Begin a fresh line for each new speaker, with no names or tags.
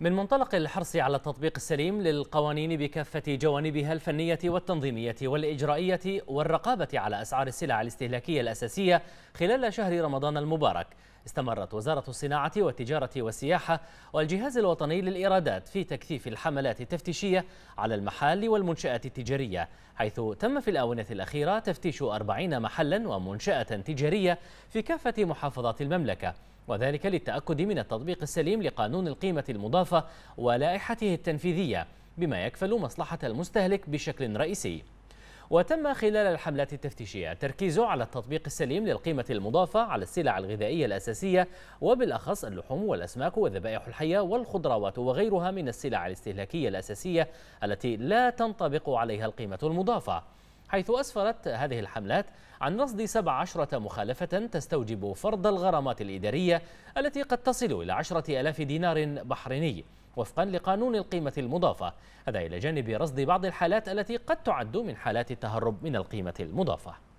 من منطلق الحرص على التطبيق السليم للقوانين بكافة جوانبها الفنية والتنظيمية والإجرائية والرقابة على أسعار السلع الاستهلاكية الأساسية خلال شهر رمضان المبارك استمرت وزارة الصناعة والتجارة والسياحة والجهاز الوطني للإيرادات في تكثيف الحملات التفتيشية على المحال والمنشآت التجارية حيث تم في الآونة الأخيرة تفتيش 40 محلا ومنشأة تجارية في كافة محافظات المملكة وذلك للتأكد من التطبيق السليم لقانون القيمة المضافة ولائحته التنفيذية بما يكفل مصلحة المستهلك بشكل رئيسي وتم خلال الحملات التفتيشية التركيز على التطبيق السليم للقيمة المضافة على السلع الغذائية الأساسية وبالأخص اللحوم والأسماك والذبائح الحية والخضروات وغيرها من السلع الاستهلاكية الأساسية التي لا تنطبق عليها القيمة المضافة حيث أسفرت هذه الحملات عن رصد 17 مخالفة تستوجب فرض الغرامات الإدارية التي قد تصل إلى 10 ألاف دينار بحريني وفقا لقانون القيمة المضافة هذا إلى جانب رصد بعض الحالات التي قد تعد من حالات التهرب من القيمة المضافة